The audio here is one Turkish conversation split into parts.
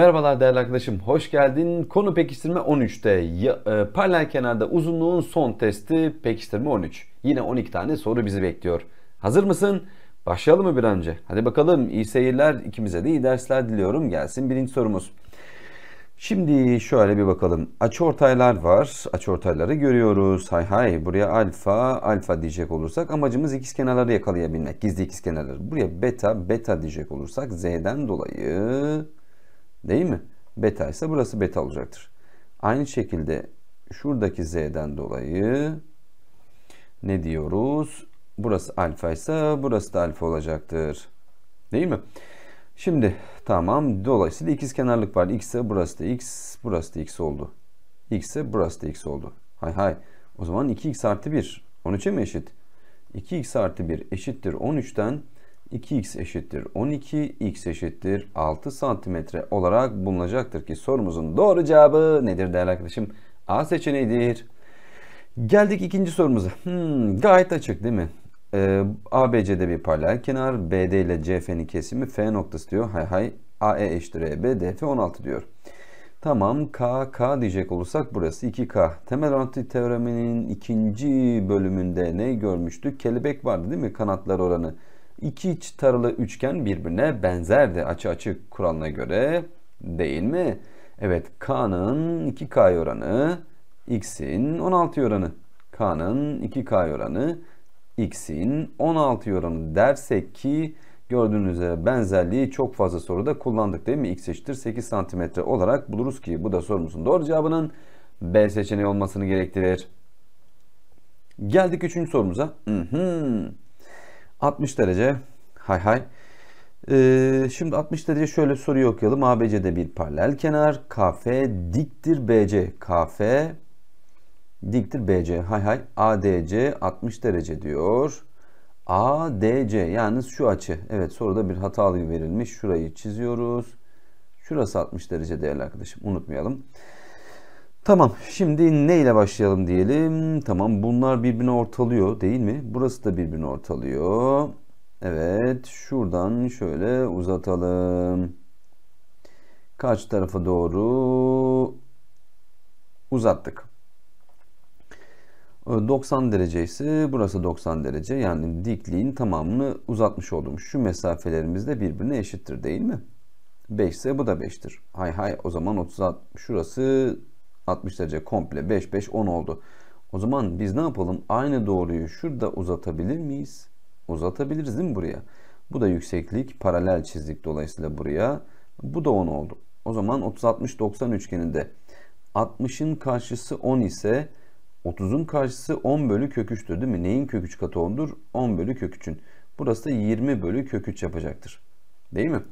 Merhabalar değerli arkadaşım, hoş geldin. Konu pekiştirme 13'te. Ya, e, paralel kenarda uzunluğun son testi pekiştirme 13. Yine 12 tane soru bizi bekliyor. Hazır mısın? Başlayalım mı bir önce? Hadi bakalım. iyi seyirler, ikimize de iyi dersler diliyorum. Gelsin birinci sorumuz. Şimdi şöyle bir bakalım. Açıortaylar var. Açıortayları görüyoruz. Hay hay. Buraya alfa, alfa diyecek olursak amacımız ikiz kenarları yakalayabilmek. Gizli ikiz kenarları. Buraya beta, beta diyecek olursak z'den dolayı Değil mi? Beta ise burası beta olacaktır. Aynı şekilde şuradaki z'den dolayı ne diyoruz? Burası alfa ise burası da alfa olacaktır. Değil mi? Şimdi tamam. Dolayısıyla ikiz kenarlık var. X ise burası da x, burası da x oldu. X ise burası da x oldu. Hay hay. O zaman 2x artı 1. 13'e mi eşit? 2x artı 1 eşittir 13'ten 2x eşittir 12, x eşittir 6 santimetre olarak bulunacaktır ki sorumuzun doğru cevabı nedir değerli arkadaşım? A seçeneğidir. Geldik ikinci sorumuza. Hmm, gayet açık değil mi? Ee, ABC'de bir paralel kenar, BD ile CF'nin kesimi F noktası diyor. Hay hay AE eşittir EB, DF 16 diyor. Tamam KK diyecek olursak burası 2K. Temel orantı teoreminin ikinci bölümünde ne görmüştük? Kelebek vardı değil mi? Kanatlar oranı. İki iç taralı üçgen birbirine benzerdi açı açı kuralına göre değil mi? Evet K'nın 2K oranı X'in 16 oranı. K'nın 2K oranı X'in 16 oranı dersek ki gördüğünüz üzere benzerliği çok fazla soruda kullandık değil mi? X eşittir 8 santimetre olarak buluruz ki bu da sorumuzun doğru cevabının B seçeneği olmasını gerektirir. Geldik üçüncü sorumuza. Hı hı. 60 derece hay hay. Ee, şimdi 60 derece şöyle soruyu okuyalım. ABC'de bir paralel kenar. KF diktir BC. KF diktir BC. Hay hay. ADC 60 derece diyor. ADC yalnız şu açı. Evet soruda bir hatalı verilmiş. Şurayı çiziyoruz. Şurası 60 derece değerli arkadaşım. Unutmayalım. Tamam şimdi ne ile başlayalım diyelim. Tamam bunlar birbirine ortalıyor değil mi? Burası da birbirine ortalıyor. Evet şuradan şöyle uzatalım. Kaç tarafa doğru uzattık. 90 ee, derece ise burası 90 derece yani dikliğin tamamını uzatmış oldum. Şu mesafelerimiz de birbirine eşittir değil mi? 5 ise bu da 5'tir. Hay hay o zaman 36 şurası 60 derece komple 5 5 10 oldu. O zaman biz ne yapalım? Aynı doğruyu şurada uzatabilir miyiz? Uzatabiliriz değil mi buraya? Bu da yükseklik paralel çizdik dolayısıyla buraya. Bu da 10 oldu. O zaman 30-60-90 üçgeninde 60'ın karşısı 10 ise 30'un karşısı 10 bölü kök 3'tür değil mi? Neyin kök 3 katı 10'dur? 10 bölü kök 3'ün. Burası da 20 bölü kök 3 yapacaktır. Değil mi?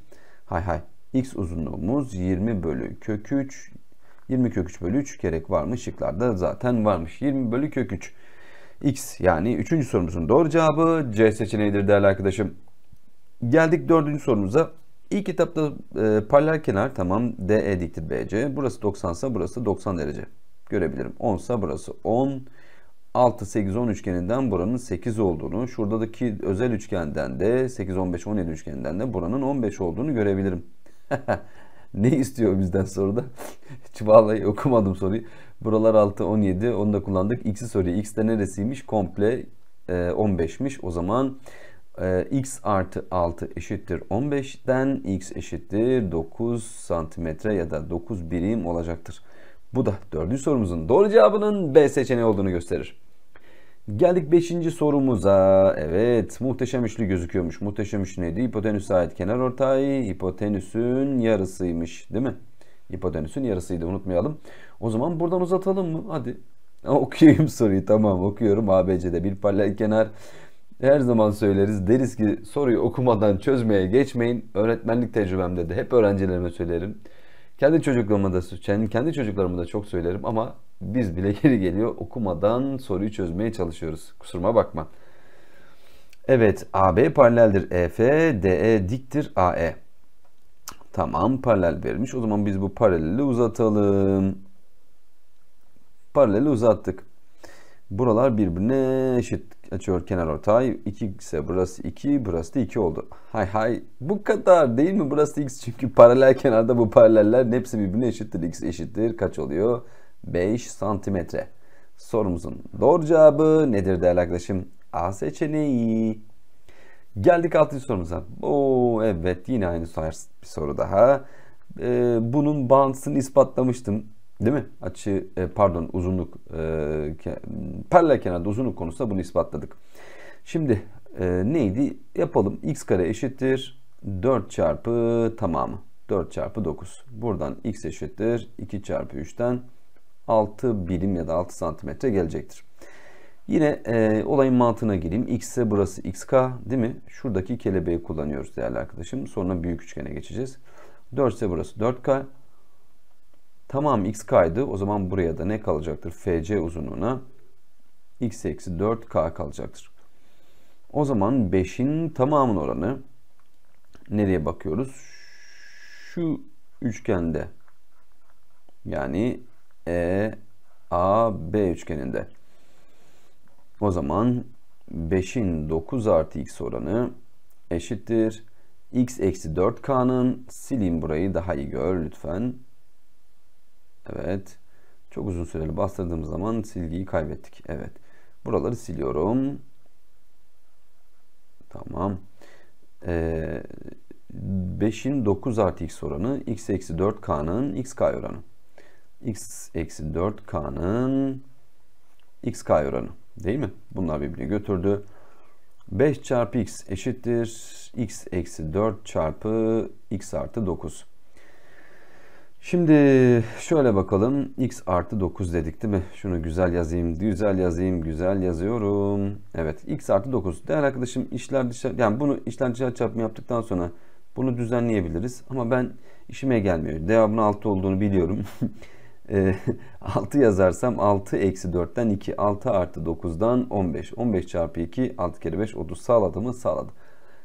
Hay hay. X uzunluğumuz 20 bölü kök 3 20 kök 3 bölü 3 gerek var mı? Şıklarda zaten varmış. 20 bölü kök 3. X yani 3. sorumuzun doğru cevabı C seçeneğidir değerli arkadaşım. Geldik 4. sorumuza. İlk etapta e, paralel kenar tamam DE diktir BC. Burası 90 ise burası 90 derece. Görebilirim. 10 ise burası 10. 6 8 10 üçgeninden buranın 8 olduğunu, şuradaki özel üçgenden de 8 15 17 üçgeninden de buranın 15 olduğunu görebilirim. Ne istiyor bizden soruda? Vallahi okumadım soruyu. Buralar 6, 17. Onu da kullandık. X'i soruyor. X de neresiymiş? Komple e, 15'miş. O zaman e, x artı 6 eşittir 15'ten x eşittir 9 santimetre ya da 9 birim olacaktır. Bu da dördüncü sorumuzun doğru cevabının B seçeneği olduğunu gösterir. Geldik 5. sorumuza. Evet muhteşem üçlü gözüküyormuş. Muhteşem üçlü neydi? Hipotenüse ait kenar ortay. Hipotenüsün yarısıymış değil mi? Hipotenüsün yarısıydı unutmayalım. O zaman buradan uzatalım mı? Hadi okuyayım soruyu tamam okuyorum. ABC'de bir paralel kenar. Her zaman söyleriz deriz ki soruyu okumadan çözmeye geçmeyin. Öğretmenlik tecrübemde de hep öğrencilerime söylerim. Kendi çocuklarıma da kendi çocuklarıma da çok söylerim ama biz bile geri geliyor okumadan soruyu çözmeye çalışıyoruz. Kusuruma bakma. Evet AB paraleldir EF, DE diktir AE. Tamam paralel vermiş. O zaman biz bu paraleli uzatalım. Paraleli uzattık. Buralar birbirine eşit açıyor kenar ortay. 2 ise burası 2, burası da 2 oldu. Hay hay bu kadar değil mi? Burası da x çünkü paralel kenarda bu paraleller hepsi birbirine eşittir. x eşittir kaç oluyor? 5 santimetre. Sorumuzun doğru cevabı nedir değerli arkadaşım? A seçeneği. Geldik 6. sorumuza. Oo, evet yine aynı bir soru daha. Ee, bunun bağıntısını ispatlamıştım. Değil mi? Açı e, pardon uzunluk e, ke, paralel kenarda uzunluk konusunda bunu ispatladık. Şimdi e, neydi? Yapalım. x kare eşittir 4 çarpı tamamı. 4 çarpı 9. Buradan x eşittir 2 çarpı 3'ten 6 birim ya da 6 santimetre gelecektir. Yine e, olayın mantığına gireyim. X ise burası xk değil mi? Şuradaki kelebeği kullanıyoruz değerli arkadaşım. Sonra büyük üçgene geçeceğiz. 4 ise burası 4k. Tamam x kaydı. O zaman buraya da ne kalacaktır? FC uzunluğuna x eksi 4k kalacaktır. O zaman 5'in tamamın oranı nereye bakıyoruz? Şu üçgende yani e A B üçgeninde. O zaman 5'in 9 artı x oranı eşittir. x eksi 4k'nın silin burayı daha iyi gör lütfen. Evet. Çok uzun süreli bastırdığım zaman silgiyi kaybettik. Evet. Buraları siliyorum. Tamam. Ee, 5'in 9 artı x oranı x eksi 4k'nın x xk oranı x eksi 4k'nın xk oranı değil mi? Bunlar birbirini götürdü. 5 çarpı x eşittir x eksi 4 çarpı x artı 9. Şimdi şöyle bakalım x artı 9 dedik değil mi? Şunu güzel yazayım, güzel yazayım, güzel yazıyorum. Evet x artı 9. Değerli arkadaşım işler dışarı, yani bunu işler dışarı çarpımı yaptıktan sonra bunu düzenleyebiliriz. Ama ben işime gelmiyor. Devamının 6 olduğunu biliyorum. e, ee, 6 yazarsam 6 eksi 4'ten 2, 6 artı 9'dan 15. 15 çarpı 2, 6 kere 5, 30 sağladı mı? Sağladı.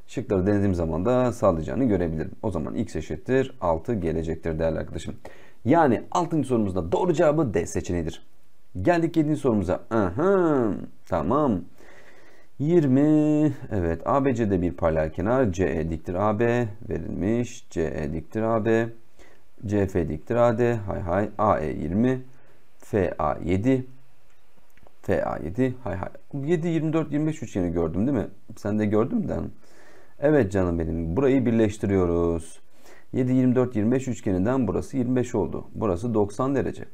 Şıkları denediğim zaman da sağlayacağını görebilirim. O zaman x eşittir 6 gelecektir değerli arkadaşım. Yani 6. sorumuzda doğru cevabı D seçeneğidir. Geldik 7. sorumuza. Aha, tamam. 20 evet ABC'de bir paralel kenar CE diktir AB verilmiş. CE diktir AB. CF diktir AD, hay hay AE 20, FA 7, FA 7, hay hay. 7, 24, 25 üçgeni gördüm değil mi? Sen de gördün mü? Evet canım benim. Burayı birleştiriyoruz. 7, 24, 25 üçgeninden burası 25 oldu. Burası 90 derece.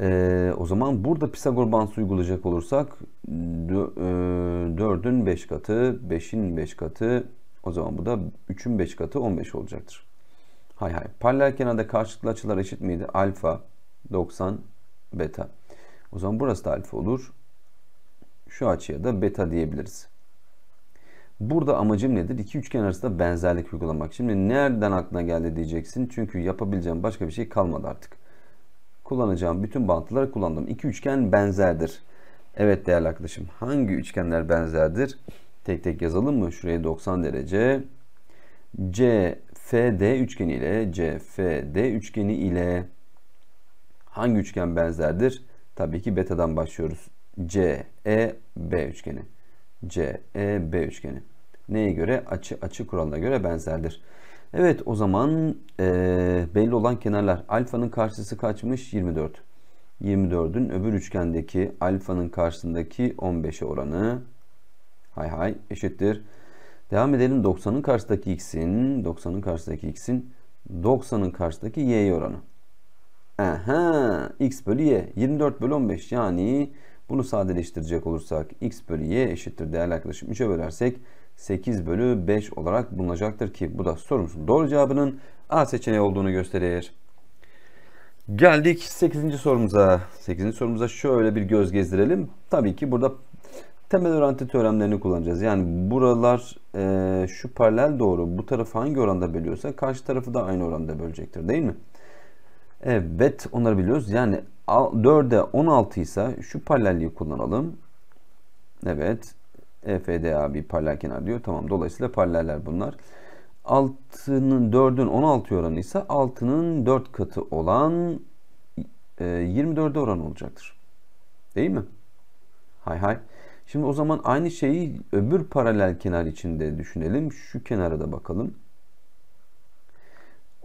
Ee, o zaman burada Pisagor bantı uygulayacak olursak 4'ün e, 5 katı, 5'in 5 katı o zaman bu da 3'ün 5 katı 15 olacaktır. Hay hay. Paralel kenarda karşılıklı açılar eşit miydi? Alfa 90 beta. O zaman burası da alfa olur. Şu açıya da beta diyebiliriz. Burada amacım nedir? İki üçgen arasında benzerlik uygulamak. Şimdi nereden aklına geldi diyeceksin. Çünkü yapabileceğim başka bir şey kalmadı artık. Kullanacağım bütün bağıntıları kullandım. İki üçgen benzerdir. Evet değerli arkadaşım. Hangi üçgenler benzerdir? Tek tek yazalım mı? Şuraya 90 derece. C FD üçgeni ile CFD üçgeni ile hangi üçgen benzerdir? Tabii ki betadan başlıyoruz. CEB üçgeni. CEB üçgeni. Neye göre? Açı açı kuralına göre benzerdir. Evet o zaman e, belli olan kenarlar. Alfanın karşısı kaçmış? 24. 24'ün öbür üçgendeki alfanın karşısındaki 15'e oranı hay hay eşittir. Devam edelim 90'ın karşısındaki x'in 90'ın karşısındaki x'in 90'ın karşısındaki y oranı. Aha, x bölü y 24 bölü 15 yani bunu sadeleştirecek olursak x bölü y eşittir değerli arkadaşım 3'e bölersek 8 bölü 5 olarak bulunacaktır ki bu da sorumuzun doğru cevabının A seçeneği olduğunu gösterir. Geldik 8. sorumuza. 8. sorumuza şöyle bir göz gezdirelim. Tabii ki burada temel orantı teoremlerini kullanacağız. Yani buralar e, şu paralel doğru bu tarafı hangi oranda bölüyorsa karşı tarafı da aynı oranda bölecektir değil mi? Evet onları biliyoruz. Yani 4'e 16 ise şu paralelliği kullanalım. Evet. EFDA bir paralel kenar diyor. Tamam dolayısıyla paraleller bunlar. 6'nın 4'ün 16 oranı ise 6'nın 4 katı olan 24'e oran olacaktır. Değil mi? Hay hay. Şimdi o zaman aynı şeyi öbür paralel kenar içinde düşünelim. Şu kenara da bakalım.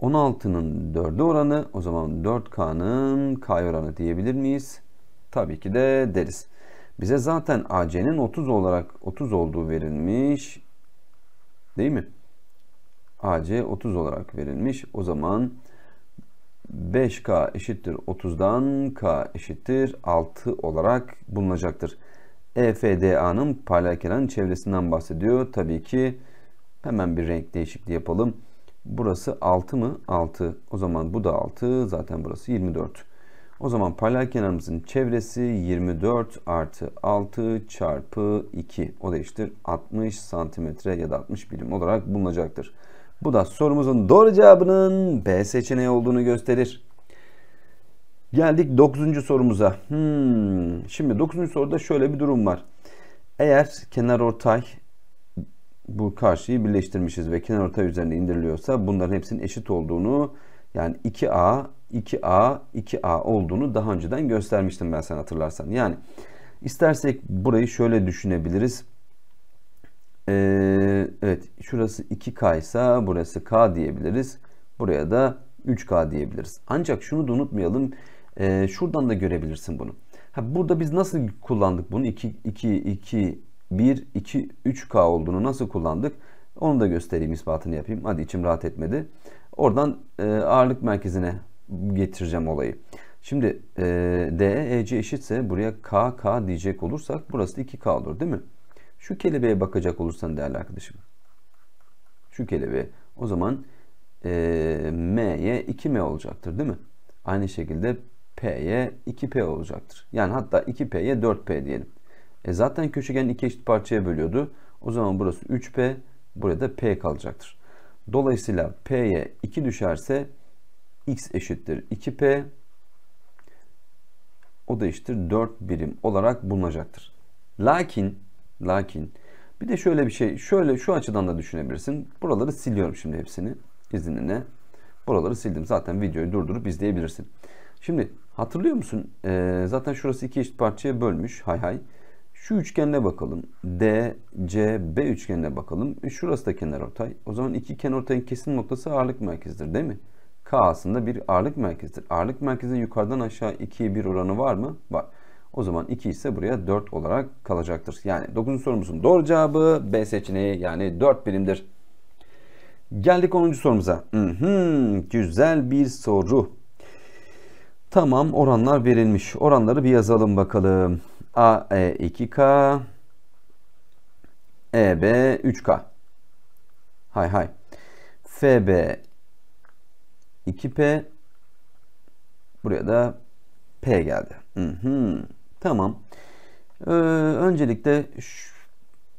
16'nın 4'e oranı o zaman 4K'nın K oranı diyebilir miyiz? Tabii ki de deriz. Bize zaten AC'nin 30 olarak 30 olduğu verilmiş. Değil mi? AC 30 olarak verilmiş. O zaman 5K eşittir 30'dan K eşittir 6 olarak bulunacaktır. EFDA'nın parlak elan çevresinden bahsediyor. Tabii ki hemen bir renk değişikliği yapalım. Burası 6 mı? 6. O zaman bu da 6. Zaten burası 24. O zaman parlak kenarımızın çevresi 24 artı 6 çarpı 2. O da eşittir 60 santimetre ya da 60 birim olarak bulunacaktır. Bu da sorumuzun doğru cevabının B seçeneği olduğunu gösterir. Geldik 9. sorumuza. Hmm. Şimdi 9. soruda şöyle bir durum var. Eğer kenar ortay bu karşıyı birleştirmişiz ve kenar ortay üzerine indiriliyorsa bunların hepsinin eşit olduğunu yani 2A, 2A, 2A olduğunu daha önceden göstermiştim ben sen hatırlarsan. Yani istersek burayı şöyle düşünebiliriz. Ee, evet şurası 2K ise burası K diyebiliriz. Buraya da 3K diyebiliriz. Ancak şunu da unutmayalım. E, şuradan da görebilirsin bunu. Ha, burada biz nasıl kullandık bunu? 2, 2, 2, 1, 2, 3K olduğunu nasıl kullandık? Onu da göstereyim, ispatını yapayım. Hadi içim rahat etmedi. Oradan e, ağırlık merkezine getireceğim olayı. Şimdi e, DE, eşitse buraya KK diyecek olursak burası da 2K olur değil mi? Şu kelebeğe bakacak olursan değerli arkadaşım. Şu kelebeğe. O zaman e, M'ye 2M olacaktır değil mi? Aynı şekilde P'ye 2P olacaktır. Yani hatta 2P'ye 4P diyelim. E zaten köşegen iki eşit parçaya bölüyordu. O zaman burası 3P, burada P kalacaktır. Dolayısıyla P'ye 2 düşerse X eşittir 2P. O da eşittir 4 birim olarak bulunacaktır. Lakin, lakin bir de şöyle bir şey, şöyle şu açıdan da düşünebilirsin. Buraları siliyorum şimdi hepsini izninle. Buraları sildim. Zaten videoyu durdurup izleyebilirsin. Şimdi Hatırlıyor musun? Ee, zaten şurası iki eşit parçaya bölmüş. Hay hay. Şu üçgenine bakalım. D, C, B üçgenine bakalım. E şurası da kenarortay. O zaman iki kenarortayın kesim noktası ağırlık merkezidir değil mi? K aslında bir ağırlık merkezidir. Ağırlık merkezinin yukarıdan aşağı 2'ye 1 oranı var mı? Var. O zaman 2 ise buraya 4 olarak kalacaktır. Yani 9. sorumuzun doğru cevabı B seçeneği yani 4 birimdir. Geldik 10. sorumuza. Hı hı, güzel bir soru. Tamam oranlar verilmiş. Oranları bir yazalım bakalım. AE 2K EB 3K Hay hay. FB 2P Buraya da P geldi. Hı -hı. Tamam. Ee, öncelikle şu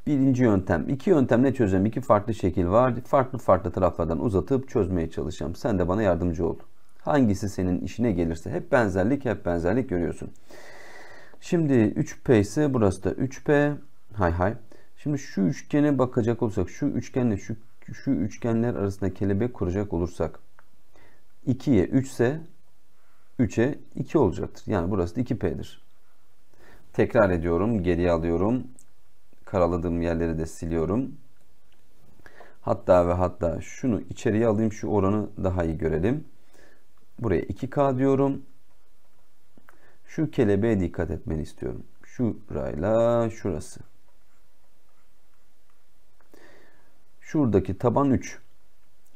birinci yöntem. İki yöntemle çözeceğim. İki farklı şekil var. Farklı farklı taraflardan uzatıp çözmeye çalışacağım. Sen de bana yardımcı oldun. Hangisi senin işine gelirse hep benzerlik hep benzerlik görüyorsun. Şimdi 3P ise burası da 3P. Hay hay. Şimdi şu üçgene bakacak olursak şu üçgenle şu, şu üçgenler arasında kelebek kuracak olursak 2'ye 3 ise 3'e 2 olacaktır. Yani burası da 2P'dir. Tekrar ediyorum. Geriye alıyorum. Karaladığım yerleri de siliyorum. Hatta ve hatta şunu içeriye alayım. Şu oranı daha iyi görelim. Buraya 2K diyorum. Şu kelebeğe dikkat etmeni istiyorum. Şurayla şurası. Şuradaki taban 3.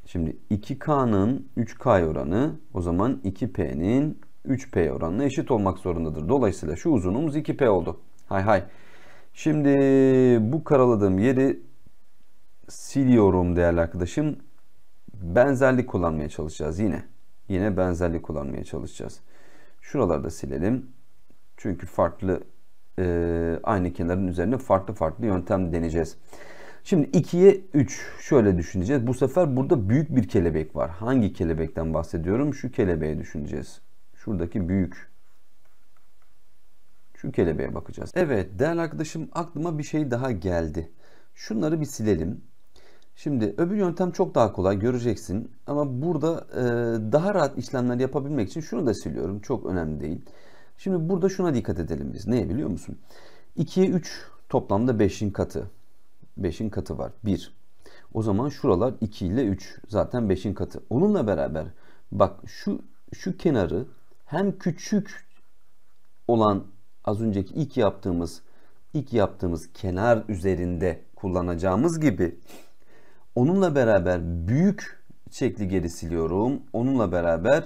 Şimdi 2K'nın 3K oranı o zaman 2P'nin 3P oranına eşit olmak zorundadır. Dolayısıyla şu uzunumuz 2P oldu. Hay hay. Şimdi bu karaladığım yeri siliyorum değerli arkadaşım. Benzerlik kullanmaya çalışacağız yine yine benzerlik kullanmaya çalışacağız. Şuraları da silelim. Çünkü farklı e, aynı kenarın üzerine farklı farklı yöntem deneyeceğiz. Şimdi 2'ye 3 şöyle düşüneceğiz. Bu sefer burada büyük bir kelebek var. Hangi kelebekten bahsediyorum? Şu kelebeğe düşüneceğiz. Şuradaki büyük. Şu kelebeğe bakacağız. Evet değerli arkadaşım aklıma bir şey daha geldi. Şunları bir silelim. Şimdi öbür yöntem çok daha kolay göreceksin ama burada e, daha rahat işlemler yapabilmek için şunu da siliyorum çok önemli değil. Şimdi burada şuna dikkat edelim biz. Neye biliyor musun? 2'ye 3 toplamda 5'in katı. 5'in katı var. 1. O zaman şuralar 2 ile 3 zaten 5'in katı. Onunla beraber bak şu şu kenarı hem küçük olan az önceki ilk yaptığımız ilk yaptığımız kenar üzerinde kullanacağımız gibi Onunla beraber büyük şekli geri siliyorum. Onunla beraber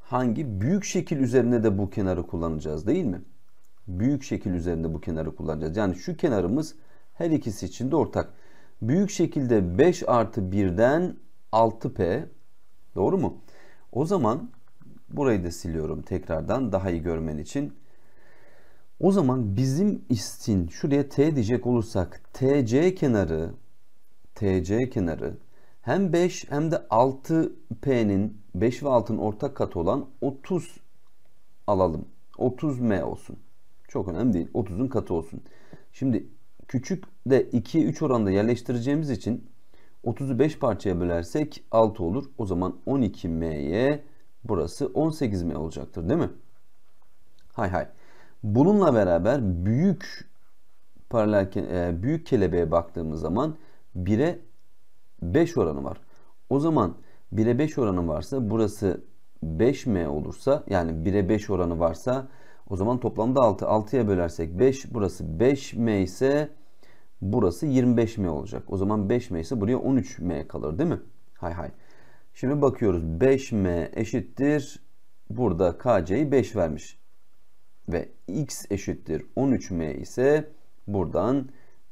hangi büyük şekil üzerine de bu kenarı kullanacağız değil mi? Büyük şekil üzerinde bu kenarı kullanacağız. Yani şu kenarımız her ikisi için de ortak. Büyük şekilde 5 artı 1'den 6P doğru mu? O zaman burayı da siliyorum tekrardan daha iyi görmen için. O zaman bizim istin şuraya T diyecek olursak TC kenarı TC kenarı hem 5 hem de 6P'nin 5 ve 6'nın ortak katı olan 30 alalım. 30M olsun. Çok önemli değil. 30'un katı olsun. Şimdi küçük de 2'ye 3 oranda yerleştireceğimiz için 30'u 5 parçaya bölersek 6 olur. O zaman 12M'ye burası 18M olacaktır değil mi? Hay hay. Bununla beraber büyük paralel e, büyük kelebeğe baktığımız zaman 1'e 5 oranı var. O zaman 1'e 5 oranı varsa burası 5m olursa yani 1'e 5 oranı varsa o zaman toplamda 6. 6'ya bölersek 5 burası 5m ise burası 25m olacak. O zaman 5m ise buraya 13m kalır değil mi? Hay hay. Şimdi bakıyoruz 5m eşittir burada kc'yi 5 vermiş. Ve x eşittir 13m ise buradan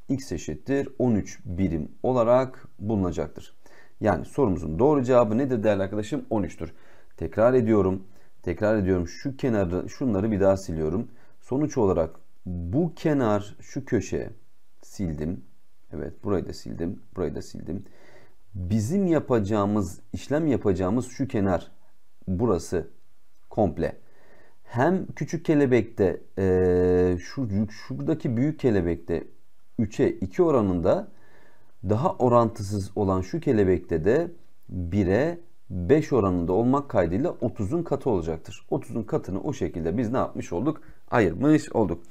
x eşittir 13 birim olarak bulunacaktır. Yani sorumuzun doğru cevabı nedir değerli arkadaşım? 13'tür. Tekrar ediyorum. Tekrar ediyorum. Şu kenarı şunları bir daha siliyorum. Sonuç olarak bu kenar şu köşe sildim. Evet burayı da sildim. Burayı da sildim. Bizim yapacağımız işlem yapacağımız şu kenar burası komple. Hem küçük kelebekte e, şu şuradaki büyük kelebekte 3'e 2 oranında daha orantısız olan şu kelebekte de 1'e 5 oranında olmak kaydıyla 30'un katı olacaktır. 30'un katını o şekilde biz ne yapmış olduk? Ayırmış olduk.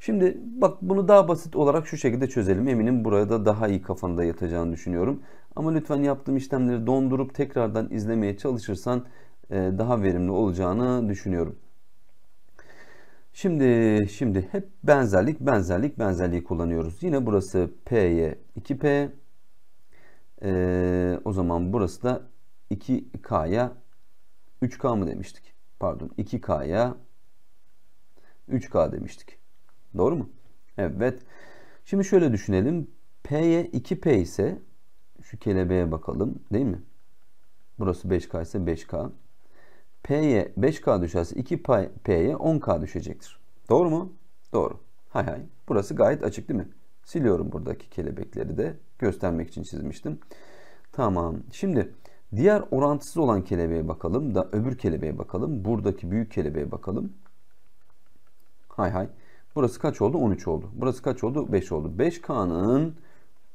Şimdi bak bunu daha basit olarak şu şekilde çözelim. Eminim burada daha iyi kafanda yatacağını düşünüyorum. Ama lütfen yaptığım işlemleri dondurup tekrardan izlemeye çalışırsan e, daha verimli olacağını düşünüyorum. Şimdi şimdi hep benzerlik benzerlik benzerliği kullanıyoruz. Yine burası P'ye 2P. Ee, o zaman burası da 2K'ya 3K mı demiştik? Pardon 2K'ya 3K demiştik. Doğru mu? Evet. Şimdi şöyle düşünelim. P'ye 2P ise şu kelebeğe bakalım değil mi? Burası 5K ise 5K. P'ye 5K düşerse 2 P'ye 10K düşecektir. Doğru mu? Doğru. Hay hay. Burası gayet açık değil mi? Siliyorum buradaki kelebekleri de göstermek için çizmiştim. Tamam. Şimdi diğer orantısız olan kelebeğe bakalım da öbür kelebeğe bakalım. Buradaki büyük kelebeğe bakalım. Hay hay. Burası kaç oldu? 13 oldu. Burası kaç oldu? 5 oldu. 5K'nın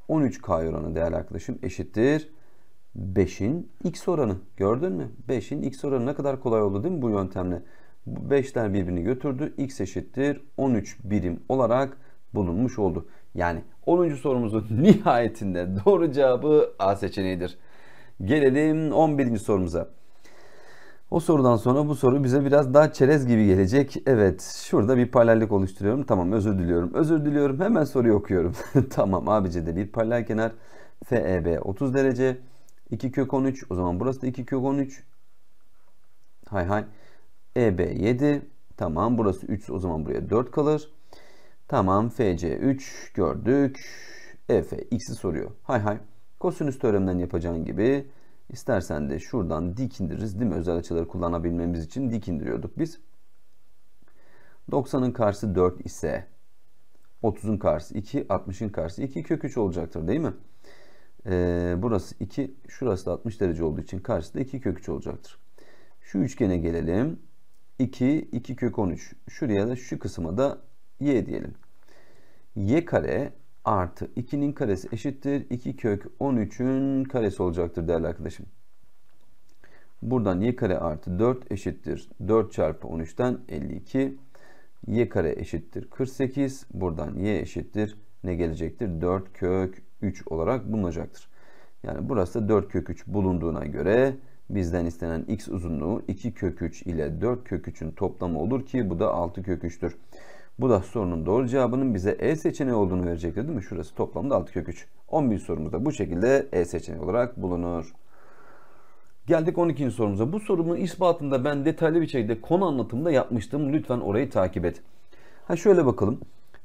13K oranı değerli arkadaşım eşittir. 5'in x oranı. Gördün mü? 5'in x oranı ne kadar kolay oldu değil mi bu yöntemle? 5'ler birbirini götürdü. x eşittir 13 birim olarak bulunmuş oldu. Yani 10. sorumuzun nihayetinde doğru cevabı A seçeneğidir. Gelelim 11. sorumuza. O sorudan sonra bu soru bize biraz daha çerez gibi gelecek. Evet şurada bir paralellik oluşturuyorum. Tamam özür diliyorum. Özür diliyorum hemen soruyu okuyorum. tamam abice de bir paralel kenar FEB 30 derece. 2 kök 13. O zaman burası da 2 kök 13. Hay hay. EB 7. Tamam burası 3 o zaman buraya 4 kalır. Tamam FC 3 gördük. EF x'i soruyor. Hay hay. Kosinüs teoreminden yapacağın gibi istersen de şuradan dik indiririz değil mi? Özel açıları kullanabilmemiz için dik indiriyorduk biz. 90'ın karşısı 4 ise 30'un karşısı 2, 60'ın karşısı 2 kök 3 olacaktır değil mi? Ee, burası 2, şurası da 60 derece olduğu için karşısı da 2 kök 3 olacaktır. Şu üçgene gelelim. 2, 2 kök 13. Şuraya da şu kısma da y diyelim. y kare artı 2'nin karesi eşittir. 2 kök 13'ün karesi olacaktır değerli arkadaşım. Buradan y kare artı 4 eşittir. 4 çarpı 13'ten 52. y kare eşittir 48. Buradan y eşittir ne gelecektir? 4 kök 3 olarak bulunacaktır. Yani burası da 4 kök 3 bulunduğuna göre bizden istenen x uzunluğu 2 kök 3 ile 4 kök 3'ün toplamı olur ki bu da 6 kök 3'tür. Bu da sorunun doğru cevabının bize E seçeneği olduğunu verecektir değil mi? Şurası toplamda 6 kök 3. 11 sorumuz da bu şekilde E seçeneği olarak bulunur. Geldik 12. sorumuza. Bu sorumun ispatında ben detaylı bir şekilde konu anlatımında yapmıştım. Lütfen orayı takip et. Ha şöyle bakalım.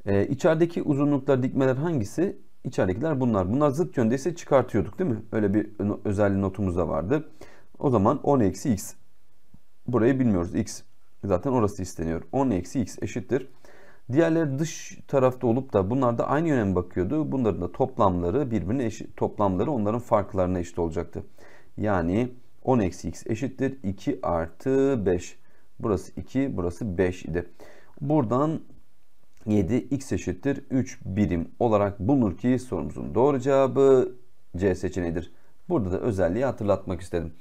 Ee, içerideki uzunluklar dikmeler hangisi? iç bunlar. Bunlar zıt yöndeyse çıkartıyorduk değil mi? Öyle bir özel notumuz da vardı. O zaman 10 eksi x. Burayı bilmiyoruz. x zaten orası isteniyor. 10 eksi x eşittir. Diğerleri dış tarafta olup da bunlar da aynı yöne bakıyordu? Bunların da toplamları birbirine eşit, toplamları onların farklarına eşit olacaktı. Yani 10 eksi x eşittir 2 artı 5. Burası 2, burası 5 idi. Buradan 7 x eşittir 3 birim olarak bulunur ki sorumuzun doğru cevabı C seçeneğidir. Burada da özelliği hatırlatmak istedim.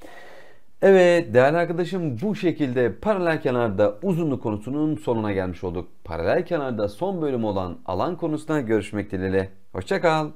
Evet değerli arkadaşım bu şekilde paralel kenarda uzunluk konusunun sonuna gelmiş olduk. Paralel kenarda son bölüm olan alan konusuna görüşmek dileğiyle. Hoşçakal.